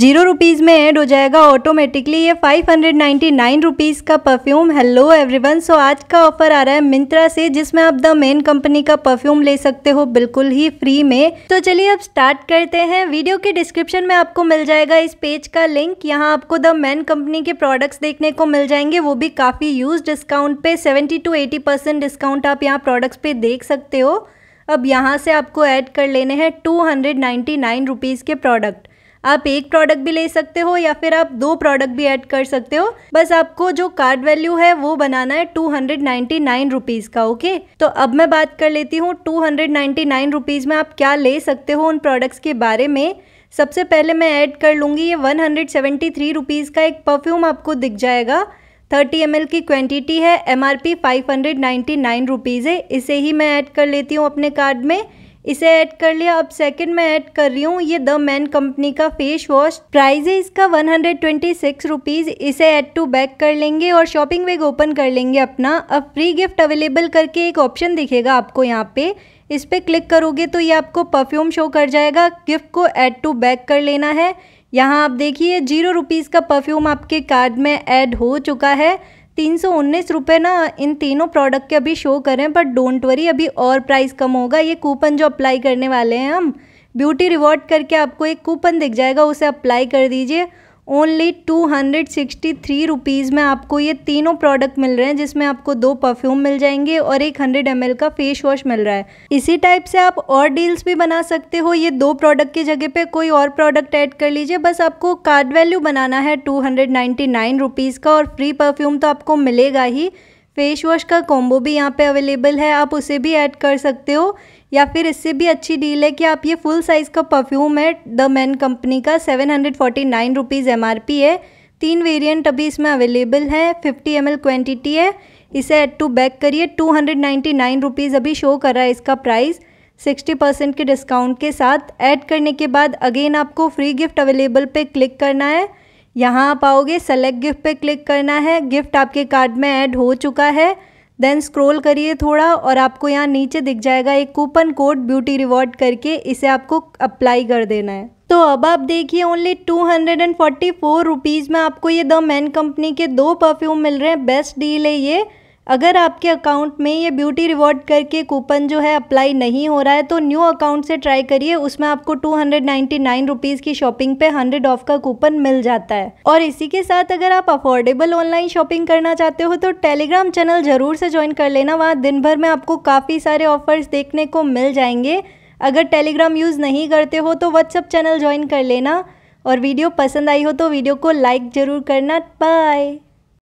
zero rupees में add हो जाएगा ऑटोमेटिकली ये five hundred ninety nine rupees का परफ्यूम हेलो एवरीवन सो आज का ऑफर आ रहा है मिंत्रा से जिसमें आप द मेन कंपनी का परफ्यूम ले सकते हो बिल्कुल ही फ्री में तो चलिए अब स्टार्ट करते हैं वीडियो के डिस्क्रिप्शन में आपको मिल जाएगा इस पेज का लिंक यहाँ आपको द मैन कंपनी के प्रोडक्ट्स देखने को मिल जाएंगे वो भी काफ़ी यूज डिस्काउंट पे seventy two eighty percent discount आप यहाँ प्रोडक्ट्स पे देख सकते हो अब यहाँ से आपको ऐड कर लेने हैं two hundred ninety nine rupees के प्रोडक्ट आप एक प्रोडक्ट भी ले सकते हो या फिर आप दो प्रोडक्ट भी ऐड कर सकते हो बस आपको जो कार्ड वैल्यू है वो बनाना है two hundred ninety nine rupees का ओके तो अब मैं बात कर लेती हूँ two hundred ninety nine rupees में आप क्या ले सकते हो उन प्रोडक्ट्स के बारे में सबसे पहले मैं ऐड कर लूँगी ये one hundred seventy three rupees का एक परफ्यूम आपको दिख जाएगा थर्टी एम की क्वांटिटी है M R P five hundred ninety nine rupees है इसे ही मैं ऐड कर लेती हूँ अपने कार्ड में इसे ऐड कर लिया अब सेकंड में ऐड कर रही हूँ ये द मैन कंपनी का फेस वॉश प्राइस है इसका one hundred twenty six rupees इसे ऐड टू बैक कर लेंगे और शॉपिंग बैग ओपन कर लेंगे अपना अब फ्री गिफ्ट अवेलेबल करके एक ऑप्शन दिखेगा आपको यहाँ पे इस पर क्लिक करोगे तो ये आपको परफ्यूम शो कर जाएगा गिफ्ट को ऐड टू बैक कर लेना है यहाँ आप देखिए जीरो रुपीज़ का परफ्यूम आपके कार्ड में ऐड हो चुका है तीन सौ उन्नीस रुपये ना इन तीनों प्रोडक्ट के अभी शो करें बट डोंट वरी अभी और प्राइस कम होगा ये कूपन जो अप्लाई करने वाले हैं हम ब्यूटी रिवॉर्ड करके आपको एक कूपन दिख जाएगा उसे अप्लाई कर दीजिए only two hundred sixty three rupees में आपको ये तीनों प्रोडक्ट मिल रहे हैं जिसमें आपको दो परफ्यूम मिल जाएंगे और एक हंड्रेड एम का फेस वॉश मिल रहा है इसी टाइप से आप और डील्स भी बना सकते हो ये दो प्रोडक्ट की जगह पे कोई और प्रोडक्ट ऐड कर लीजिए बस आपको कार्ड वैल्यू बनाना है two hundred ninety nine rupees का और फ्री परफ्यूम तो आपको मिलेगा ही फेस वॉश का कॉम्बो भी यहाँ पे अवेलेबल है आप उसे भी ऐड कर सकते हो या फिर इससे भी अच्छी डील है कि आप ये फुल साइज़ का परफ्यूम है द मैन कंपनी का seven hundred forty nine rupees M R P है तीन वेरिएंट अभी इसमें अवेलेबल है फिफ्टी एम एल क्वान्टिटी है इसे एड टू बैक करिए two hundred ninety nine rupees अभी शो कर रहा है इसका प्राइस सिक्सटी परसेंट के डिस्काउंट के साथ ऐड करने के बाद अगेन आपको फ्री गिफ्ट अवेलेबल पे क्लिक करना है यहाँ आप आओगे सेलेक्ट गिफ्ट पे क्लिक करना है गिफ्ट आपके कार्ड में ऐड हो चुका है देन स्क्रॉल करिए थोड़ा और आपको यहाँ नीचे दिख जाएगा एक कूपन कोड ब्यूटी रिवॉर्ड करके इसे आपको अप्लाई कर देना है तो अब आप देखिए only two hundred and forty four rupees में आपको ये द मैन कंपनी के दो परफ्यूम मिल रहे हैं बेस्ट डील है ये अगर आपके अकाउंट में ये ब्यूटी रिवॉर्ड करके कूपन जो है अप्लाई नहीं हो रहा है तो न्यू अकाउंट से ट्राई करिए उसमें आपको two hundred ninety nine rupees की शॉपिंग पे हंड्रेड ऑफ का कूपन मिल जाता है और इसी के साथ अगर आप अफोर्डेबल ऑनलाइन शॉपिंग करना चाहते हो तो टेलीग्राम चैनल ज़रूर से ज्वाइन कर लेना वहाँ दिन भर में आपको काफ़ी सारे ऑफर्स देखने को मिल जाएंगे अगर टेलीग्राम यूज़ नहीं करते हो तो व्हाट्सअप चैनल ज्वाइन कर लेना और वीडियो पसंद आई हो तो वीडियो को लाइक ज़रूर करना बाय